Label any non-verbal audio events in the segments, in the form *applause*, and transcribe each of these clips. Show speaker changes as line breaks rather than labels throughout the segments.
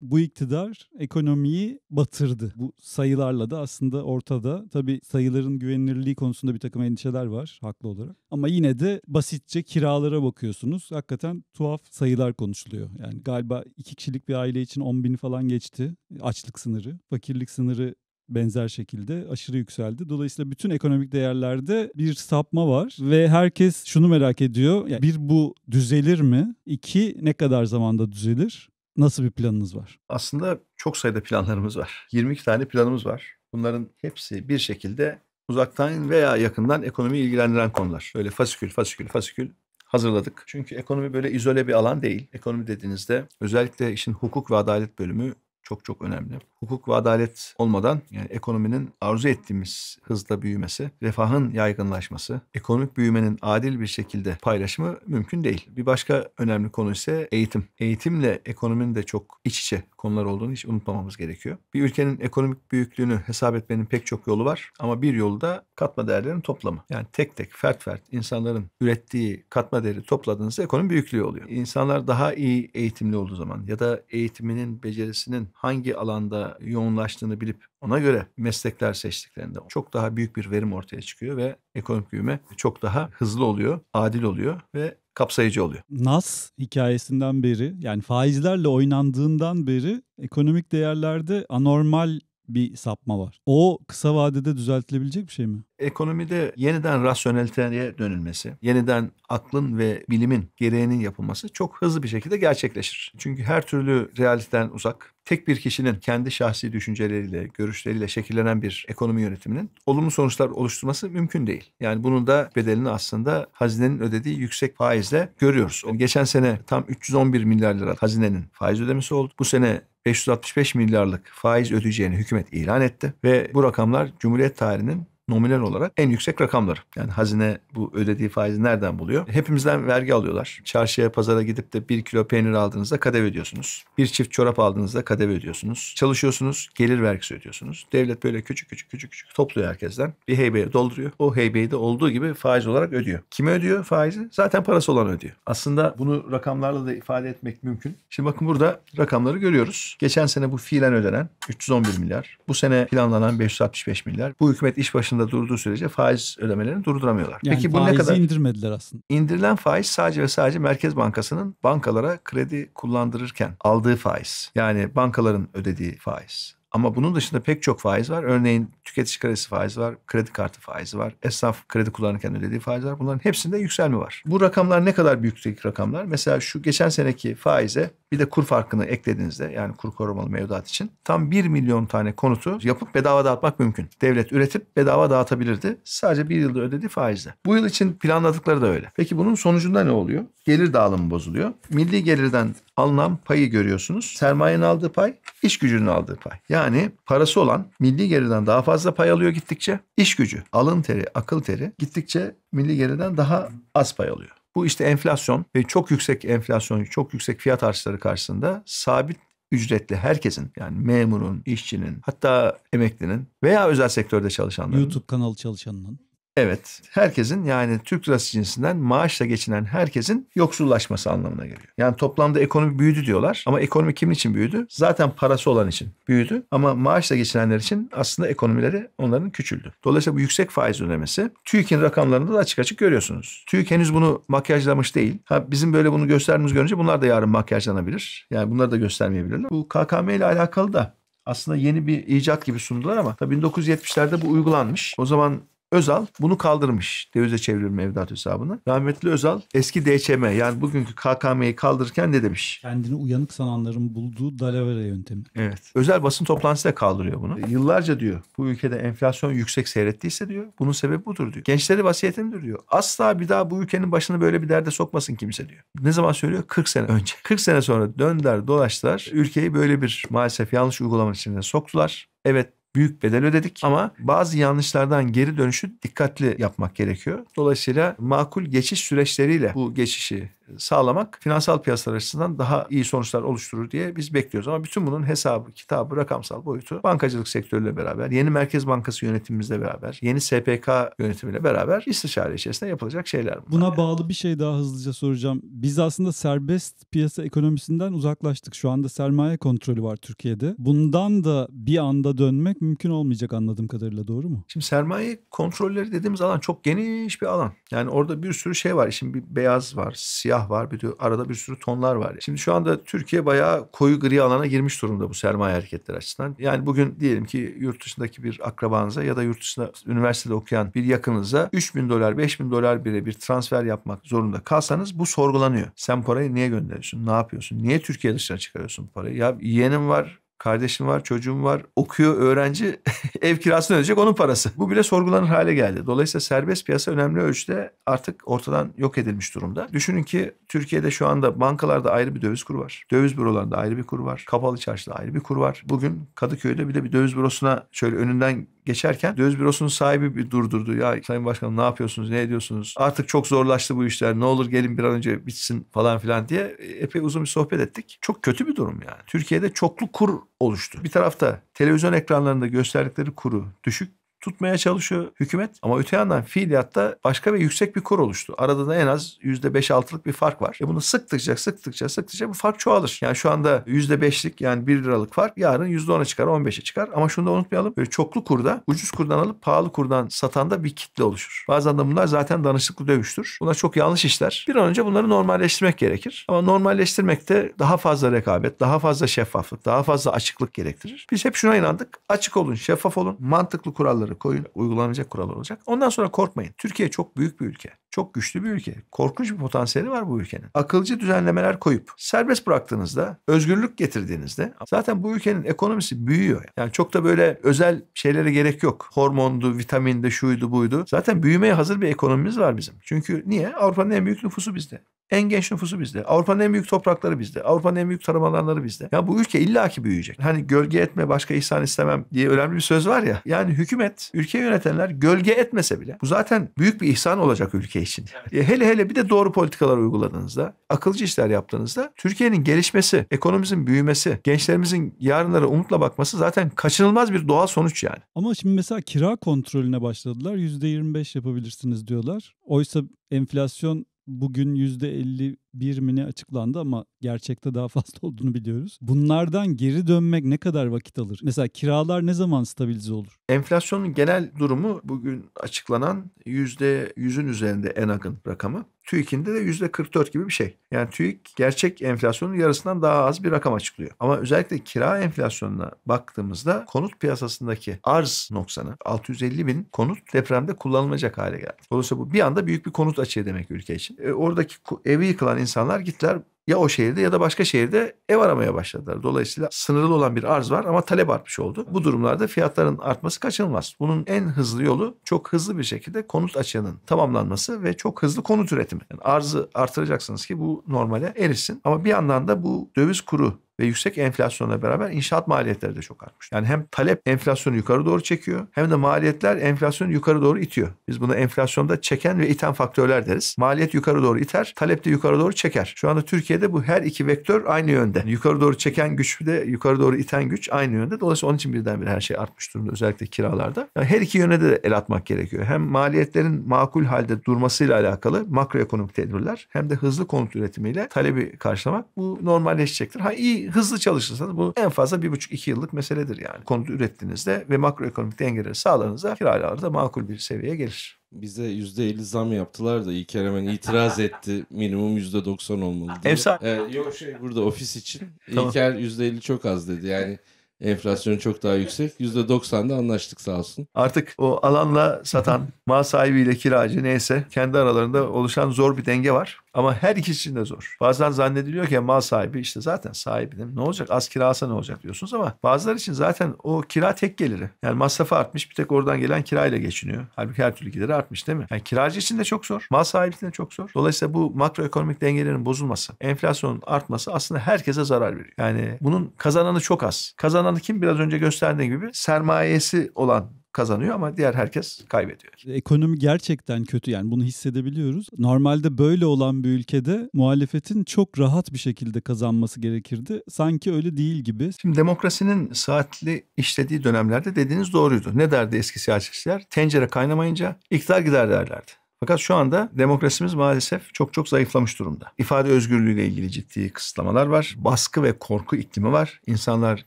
bu iktidar ekonomiyi batırdı. Bu sayılarla da aslında ortada. Tabii sayıların güvenilirliği konusunda bir takım endişeler var haklı olarak. Ama yine de basitçe kiralara bakıyorsunuz. Hakikaten tuhaf sayılar konuşuluyor. Yani galiba iki kişilik bir aile için 10 bin falan geçti açlık sınırı. Fakirlik sınırı benzer şekilde aşırı yükseldi. Dolayısıyla bütün ekonomik değerlerde bir sapma var ve herkes şunu merak ediyor. Yani bir bu düzelir mi? İki ne kadar zamanda düzelir? Nasıl bir planınız var?
Aslında çok sayıda planlarımız var. 22 tane planımız var. Bunların hepsi bir şekilde uzaktan veya yakından ekonomiyi ilgilendiren konular. Böyle fasikül fasikül fasikül hazırladık. Çünkü ekonomi böyle izole bir alan değil. Ekonomi dediğinizde özellikle işin hukuk ve adalet bölümü çok çok önemli. Hukuk ve adalet olmadan yani ekonominin arzu ettiğimiz hızla büyümesi, refahın yaygınlaşması, ekonomik büyümenin adil bir şekilde paylaşımı mümkün değil. Bir başka önemli konu ise eğitim. Eğitimle ekonominin de çok iç içe konular olduğunu hiç unutmamamız gerekiyor. Bir ülkenin ekonomik büyüklüğünü hesap etmenin pek çok yolu var ama bir yolu da katma değerlerin toplamı. Yani tek tek fert fert insanların ürettiği katma değeri topladığınızda ekonomi büyüklüğü oluyor. İnsanlar daha iyi eğitimli olduğu zaman ya da eğitiminin becerisinin hangi alanda yoğunlaştığını bilip ona göre meslekler seçtiklerinde çok daha büyük bir verim ortaya çıkıyor ve ekonomik büyüme çok daha hızlı oluyor, adil oluyor ve kapsayıcı oluyor.
Nas hikayesinden beri yani faizlerle oynandığından beri ekonomik değerlerde anormal bir sapma var. O kısa vadede düzeltilebilecek
bir şey mi? Ekonomide yeniden rasyoneliteye dönülmesi, yeniden aklın ve bilimin gereğinin yapılması çok hızlı bir şekilde gerçekleşir. Çünkü her türlü realisten uzak, tek bir kişinin kendi şahsi düşünceleriyle, görüşleriyle şekillenen bir ekonomi yönetiminin olumlu sonuçlar oluşturması mümkün değil. Yani bunun da bedelini aslında hazinenin ödediği yüksek faizle görüyoruz. Geçen sene tam 311 milyar lira hazinenin faiz ödemesi oldu. Bu sene 565 milyarlık faiz ödeyeceğini hükümet ilan etti ve bu rakamlar Cumhuriyet tarihinin nominal olarak en yüksek rakamları. Yani hazine bu ödediği faizi nereden buluyor? Hepimizden vergi alıyorlar. Çarşıya pazara gidip de bir kilo peynir aldığınızda kadev ödüyorsunuz. Bir çift çorap aldığınızda kadev ödüyorsunuz. Çalışıyorsunuz gelir vergisi ödüyorsunuz. Devlet böyle küçük küçük küçük küçük topluyor herkesten. Bir heybeye dolduruyor. O heybeyi de olduğu gibi faiz olarak ödüyor. Kime ödüyor faizi? Zaten parası olan ödüyor. Aslında bunu rakamlarla da ifade etmek mümkün. Şimdi bakın burada rakamları görüyoruz. Geçen sene bu fiilen ödenen 311 milyar. Bu sene planlanan 565 milyar. Bu hükümet iş başına altında durduğu sürece faiz ödemelerini durduramıyorlar. Yani Peki bu ne kadar? indirmediler aslında. İndirilen faiz sadece ve sadece Merkez Bankası'nın bankalara kredi kullandırırken aldığı faiz. Yani bankaların ödediği faiz. Ama bunun dışında pek çok faiz var. Örneğin tüketici kredisi faizi var, kredi kartı faizi var, esnaf kredi kullanırken ödediği faiz var. Bunların hepsinde yükselme var. Bu rakamlar ne kadar büyüklük rakamlar? Mesela şu geçen seneki faize bir de kur farkını eklediğinizde yani kur korumalı mevduat için tam 1 milyon tane konutu yapıp bedava dağıtmak mümkün. Devlet üretip bedava dağıtabilirdi. Sadece bir yılda ödediği faizle. Bu yıl için planladıkları da öyle. Peki bunun sonucunda ne oluyor? Gelir dağılımı bozuluyor. Milli gelirden alınan payı görüyorsunuz. Sermayenin aldığı pay, iş gücünün aldığı pay. Yani parası olan milli gelirden daha fazla pay alıyor gittikçe. İş gücü, alın teri, akıl teri gittikçe milli gelirden daha az pay alıyor. Bu işte enflasyon ve çok yüksek enflasyon, çok yüksek fiyat artışları karşısında sabit ücretli herkesin yani memurun, işçinin hatta emeklinin veya özel sektörde çalışanların. YouTube kanalı çalışanının. Evet. Herkesin yani Türk lirası cinsinden maaşla geçinen herkesin yoksullaşması anlamına geliyor. Yani toplamda ekonomi büyüdü diyorlar ama ekonomi kimin için büyüdü? Zaten parası olan için büyüdü ama maaşla geçinenler için aslında ekonomileri onların küçüldü. Dolayısıyla bu yüksek faiz ödemesi TÜİK'in rakamlarında da açık açık görüyorsunuz. TÜİK henüz bunu makyajlamış değil. Ha bizim böyle bunu gösterdiğimiz görünce bunlar da yarın makyajlanabilir. Yani bunları da göstermeyebilirler. Bu KKM ile alakalı da aslında yeni bir icat gibi sundular ama tabii 1970'lerde bu uygulanmış. O zaman Özal bunu kaldırmış. Dövize çevrilme evlat hesabını. Rahmetli Özal eski DCM, yani bugünkü KKM'yi kaldırırken ne demiş?
Kendini uyanık sananların bulduğu dalavere
yöntemi. Evet. Özel basın toplantısı da kaldırıyor bunu. E, yıllarca diyor bu ülkede enflasyon yüksek seyrettiyse diyor bunun sebebi budur diyor. Gençleri vasiyetimdir diyor. Asla bir daha bu ülkenin başını böyle bir derde sokmasın kimse diyor. Ne zaman söylüyor? 40 sene önce. 40 *laughs* sene sonra döndüler dolaştılar. Ülkeyi böyle bir maalesef yanlış uygulamanın içine soktular. Evet büyük bedel ödedik ama bazı yanlışlardan geri dönüşü dikkatli yapmak gerekiyor. Dolayısıyla makul geçiş süreçleriyle bu geçişi sağlamak finansal piyasalar açısından daha iyi sonuçlar oluşturur diye biz bekliyoruz. Ama bütün bunun hesabı, kitabı, rakamsal boyutu bankacılık sektörüyle beraber, yeni Merkez Bankası yönetimimizle beraber, yeni SPK yönetimiyle beraber istişare içerisinde yapılacak şeyler
bunlar. Buna bağlı bir şey daha hızlıca soracağım. Biz aslında serbest piyasa ekonomisinden uzaklaştık. Şu anda sermaye kontrolü var Türkiye'de. Bundan da bir anda dönmek mümkün olmayacak anladığım kadarıyla doğru mu? Şimdi
sermaye kontrolleri dediğimiz alan çok geniş bir alan. Yani orada bir sürü şey var. Şimdi bir beyaz var, siyah siyah var. Bir arada bir sürü tonlar var. Şimdi şu anda Türkiye bayağı koyu gri alana girmiş durumda bu sermaye hareketleri açısından. Yani bugün diyelim ki yurt dışındaki bir akrabanıza ya da yurt dışında üniversitede okuyan bir yakınıza 3 bin dolar 5 bin dolar bile bir transfer yapmak zorunda kalsanız bu sorgulanıyor. Sen parayı niye gönderiyorsun? Ne yapıyorsun? Niye Türkiye dışına çıkarıyorsun parayı? Ya yeğenim var Kardeşim var, çocuğum var, okuyor, öğrenci *laughs* ev kirasını ödeyecek onun parası. Bu bile sorgulanır hale geldi. Dolayısıyla serbest piyasa önemli ölçüde artık ortadan yok edilmiş durumda. Düşünün ki Türkiye'de şu anda bankalarda ayrı bir döviz kuru var. Döviz bürolarında ayrı bir kur var. Kapalı çarşıda ayrı bir kur var. Bugün Kadıköy'de bir de bir döviz bürosuna şöyle önünden geçerken döviz bürosunun sahibi bir durdurdu. Ya Sayın Başkanım ne yapıyorsunuz, ne ediyorsunuz? Artık çok zorlaştı bu işler. Ne olur gelin bir an önce bitsin falan filan diye epey uzun bir sohbet ettik. Çok kötü bir durum yani. Türkiye'de çoklu kur oluştu. Bir tarafta televizyon ekranlarında gösterdikleri kuru düşük tutmaya çalışıyor hükümet. Ama öte yandan fiiliyatta başka ve yüksek bir kur oluştu. Arada da en az %5-6'lık bir fark var. E bunu sıktıkça sıktıkça sıktıkça bu fark çoğalır. Yani şu anda %5'lik yani 1 liralık fark yarın %10'a çıkar 15'e çıkar. Ama şunu da unutmayalım. Böyle çoklu kurda ucuz kurdan alıp pahalı kurdan satan da bir kitle oluşur. Bazen de bunlar zaten danışıklı dövüştür. Bunlar çok yanlış işler. Bir an önce bunları normalleştirmek gerekir. Ama normalleştirmekte daha fazla rekabet, daha fazla şeffaflık, daha fazla açıklık gerektirir. Biz hep şuna inandık. Açık olun, şeffaf olun, mantıklı kuralları koyun. Uygulanacak kurallar olacak. Ondan sonra korkmayın. Türkiye çok büyük bir ülke. Çok güçlü bir ülke. Korkunç bir potansiyeli var bu ülkenin. Akılcı düzenlemeler koyup serbest bıraktığınızda, özgürlük getirdiğinizde zaten bu ülkenin ekonomisi büyüyor. Yani çok da böyle özel şeylere gerek yok. Hormondu, vitaminde, şuydu, buydu. Zaten büyümeye hazır bir ekonomimiz var bizim. Çünkü niye? Avrupa'nın en büyük nüfusu bizde. En genç nüfusu bizde. Avrupa'nın en büyük toprakları bizde. Avrupa'nın en büyük tarım alanları bizde. Ya bu ülke illaki büyüyecek. Hani gölge etme başka ihsan istemem diye önemli bir söz var ya. Yani hükümet, ülke yönetenler gölge etmese bile bu zaten büyük bir ihsan olacak ülke için. Evet. E, hele hele bir de doğru politikalar uyguladığınızda, akılcı işler yaptığınızda Türkiye'nin gelişmesi, ekonomimizin büyümesi, gençlerimizin yarınlara umutla bakması zaten kaçınılmaz bir doğal sonuç yani.
Ama şimdi mesela kira kontrolüne başladılar. %25 yapabilirsiniz diyorlar. Oysa enflasyon bugün %51 mi ne açıklandı ama gerçekte daha *laughs* fazla olduğunu biliyoruz. Bunlardan geri dönmek ne kadar vakit alır? Mesela kiralar ne zaman stabilize olur?
Enflasyonun genel durumu bugün açıklanan %100'ün üzerinde en akın rakamı. TÜİK'in de %44 gibi bir şey. Yani TÜİK gerçek enflasyonun yarısından daha az bir rakam açıklıyor. Ama özellikle kira enflasyonuna baktığımızda konut piyasasındaki arz noksanı 650 bin konut depremde kullanılmayacak hale geldi. Dolayısıyla bu bir anda büyük bir konut açığı demek ülke için. E, oradaki evi yıkılan insanlar gittiler ya o şehirde ya da başka şehirde ev aramaya başladılar. Dolayısıyla sınırlı olan bir arz var ama talep artmış oldu. Bu durumlarda fiyatların artması kaçınılmaz. Bunun en hızlı yolu çok hızlı bir şekilde konut açığının tamamlanması ve çok hızlı konut üretimi. Yani arzı artıracaksınız ki bu normale erişsin. Ama bir yandan da bu döviz kuru ve yüksek enflasyonla beraber inşaat maliyetleri de çok artmış. Yani hem talep enflasyonu yukarı doğru çekiyor hem de maliyetler enflasyonu yukarı doğru itiyor. Biz buna enflasyonda çeken ve iten faktörler deriz. Maliyet yukarı doğru iter, talep de yukarı doğru çeker. Şu anda Türkiye'de bu her iki vektör aynı yönde. yukarı doğru çeken güç de yukarı doğru iten güç aynı yönde. Dolayısıyla onun için birdenbire her şey artmış durumda özellikle kiralarda. Yani her iki yöne de el atmak gerekiyor. Hem maliyetlerin makul halde durmasıyla alakalı makroekonomik tedbirler hem de hızlı konut üretimiyle talebi karşılamak bu normalleşecektir. Ha iyi hızlı çalışırsanız bu en fazla bir buçuk iki yıllık meseledir yani. konut ürettiğinizde ve makroekonomik dengeleri sağladığınızda kiralar da makul bir seviyeye gelir.
Bize %50 zam yaptılar da İlker hemen itiraz etti. *laughs* Minimum yüzde %90 olmalı diye. Efsane. Ee, yok şey burada ofis için. *laughs* İlker yüzde %50 çok az dedi yani. Enflasyon çok daha yüksek. yüzde %90'da anlaştık sağ olsun.
Artık o alanla satan, *laughs* mal sahibiyle kiracı neyse kendi aralarında oluşan zor bir denge var. Ama her ikisi de zor. Bazen zannediliyor ki mal sahibi işte zaten sahibi sahibinim. Ne olacak? Az kirasa ne olacak diyorsunuz ama bazıları için zaten o kira tek geliri. Yani masrafı artmış bir tek oradan gelen kirayla geçiniyor. Halbuki her türlü gideri artmış değil mi? Yani kiracı için de çok zor. Mal sahibi için de çok zor. Dolayısıyla bu makroekonomik dengelerin bozulması, enflasyonun artması aslında herkese zarar veriyor. Yani bunun kazananı çok az. Kazananı kim? Biraz önce gösterdiğim gibi sermayesi olan kazanıyor ama diğer herkes kaybediyor. Ekonomi gerçekten kötü yani bunu hissedebiliyoruz.
Normalde böyle olan bir ülkede muhalefetin çok rahat bir şekilde kazanması gerekirdi. Sanki öyle değil gibi. Şimdi
demokrasinin saatli işlediği dönemlerde dediğiniz doğruydu. Ne derdi eski siyasetçiler? Tencere kaynamayınca iktidar gider derlerdi. Fakat şu anda demokrasimiz maalesef çok çok zayıflamış durumda. İfade özgürlüğüyle ilgili ciddi kısıtlamalar var. Baskı ve korku iklimi var. İnsanlar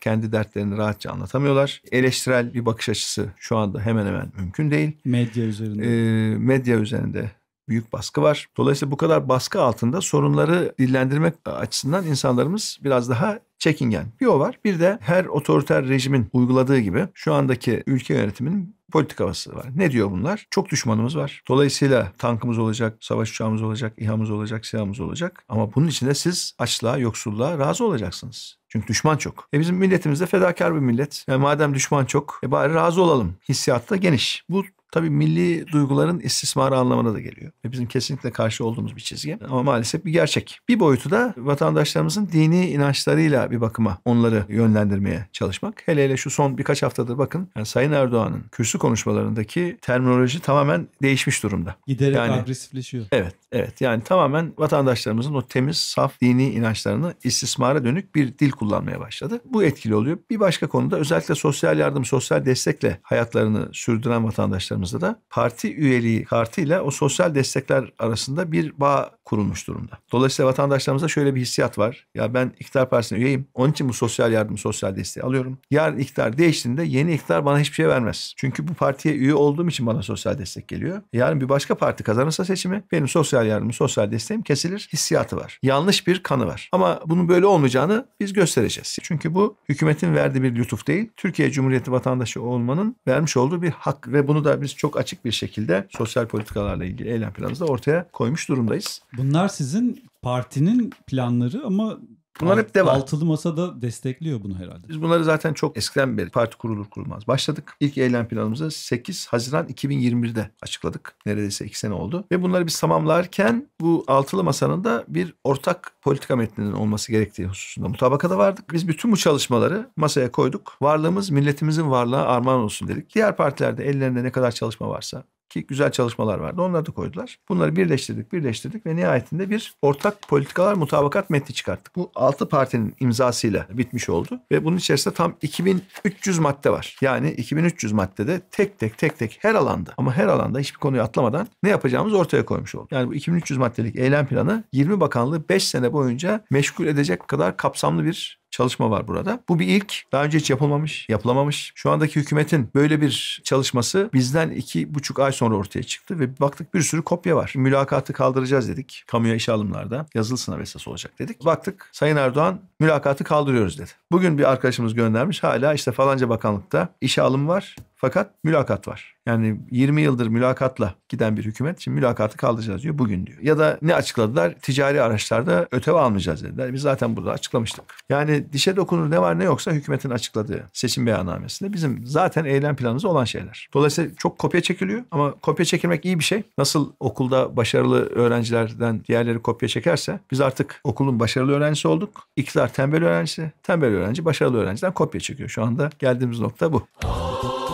kendi dertlerini rahatça anlatamıyorlar. Eleştirel bir bakış açısı şu anda hemen hemen mümkün değil. Medya üzerinde. Ee, medya üzerinde büyük baskı var. Dolayısıyla bu kadar baskı altında sorunları dillendirmek açısından insanlarımız biraz daha çekingen. Bir o var bir de her otoriter rejimin uyguladığı gibi şu andaki ülke yönetiminin politik havası var. Ne diyor bunlar? Çok düşmanımız var. Dolayısıyla tankımız olacak, savaş uçağımız olacak, İHA'mız olacak, SİHA'mız olacak. Ama bunun içinde siz açlığa, yoksulluğa razı olacaksınız. Çünkü düşman çok. E bizim milletimiz de fedakar bir millet. Yani madem düşman çok, e bari razı olalım. Hissiyatı da geniş. Bu Tabii milli duyguların istismarı anlamına da geliyor. Ve bizim kesinlikle karşı olduğumuz bir çizgi ama maalesef bir gerçek. Bir boyutu da vatandaşlarımızın dini inançlarıyla bir bakıma onları yönlendirmeye çalışmak. Hele hele şu son birkaç haftadır bakın yani Sayın Erdoğan'ın kürsü konuşmalarındaki terminoloji tamamen değişmiş durumda. Giderek yani,
agresifleşiyor.
Evet, evet. Yani tamamen vatandaşlarımızın o temiz, saf dini inançlarını istismara dönük bir dil kullanmaya başladı. Bu etkili oluyor. Bir başka konuda özellikle sosyal yardım, sosyal destekle hayatlarını sürdüren vatandaşlarımız baktığımızda da parti üyeliği kartıyla o sosyal destekler arasında bir bağ kurulmuş durumda. Dolayısıyla vatandaşlarımızda şöyle bir hissiyat var. Ya ben iktidar partisine üyeyim. Onun için bu sosyal yardım, sosyal desteği alıyorum. Yarın iktidar değiştiğinde yeni iktidar bana hiçbir şey vermez. Çünkü bu partiye üye olduğum için bana sosyal destek geliyor. Yarın bir başka parti kazanırsa seçimi benim sosyal yardımım, sosyal desteğim kesilir hissiyatı var. Yanlış bir kanı var. Ama bunun böyle olmayacağını biz göstereceğiz. Çünkü bu hükümetin verdiği bir lütuf değil. Türkiye Cumhuriyeti vatandaşı olmanın vermiş olduğu bir hak ve bunu da biz biz çok açık bir şekilde sosyal politikalarla ilgili eylem planımızı ortaya koymuş durumdayız. Bunlar sizin
partinin planları ama Bunlar hep devam.
Altılı Masa'da destekliyor bunu herhalde. Biz bunları zaten çok eskiden beri parti kurulur kurulmaz başladık. İlk eylem planımızı 8 Haziran 2021'de açıkladık. Neredeyse 2 sene oldu. Ve bunları biz tamamlarken bu altılı masanın da bir ortak politika metninin olması gerektiği hususunda mutabakata vardık. Biz bütün bu çalışmaları masaya koyduk. Varlığımız milletimizin varlığı armağan olsun dedik. Diğer partilerde ellerinde ne kadar çalışma varsa ki güzel çalışmalar vardı. Onları da koydular. Bunları birleştirdik, birleştirdik ve nihayetinde bir ortak politikalar mutabakat metni çıkarttık. Bu 6 partinin imzasıyla bitmiş oldu ve bunun içerisinde tam 2300 madde var. Yani 2300 maddede tek tek tek tek her alanda ama her alanda hiçbir konuyu atlamadan ne yapacağımız ortaya koymuş olduk. Yani bu 2300 maddelik eylem planı 20 bakanlığı 5 sene boyunca meşgul edecek kadar kapsamlı bir çalışma var burada. Bu bir ilk. Daha önce hiç yapılmamış, yapılamamış. Şu andaki hükümetin böyle bir çalışması bizden iki buçuk ay sonra ortaya çıktı ve baktık bir sürü kopya var. Mülakatı kaldıracağız dedik. Kamuya iş alımlarda yazılı sınav esas olacak dedik. Baktık Sayın Erdoğan mülakatı kaldırıyoruz dedi. Bugün bir arkadaşımız göndermiş hala işte falanca bakanlıkta işe alım var. Fakat mülakat var. Yani 20 yıldır mülakatla giden bir hükümet şimdi mülakatı kaldıracağız diyor bugün diyor. Ya da ne açıkladılar? Ticari araçlarda öteve almayacağız dediler. Biz zaten burada açıklamıştık. Yani dişe dokunur ne var ne yoksa hükümetin açıkladığı seçim beyannamesinde bizim zaten eylem planımız olan şeyler. Dolayısıyla çok kopya çekiliyor ama kopya çekilmek iyi bir şey. Nasıl okulda başarılı öğrencilerden diğerleri kopya çekerse biz artık okulun başarılı öğrencisi olduk. İktidar tembel öğrencisi, tembel öğrenci başarılı öğrenciden kopya çekiyor. Şu anda geldiğimiz nokta bu. Oh.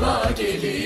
My gelin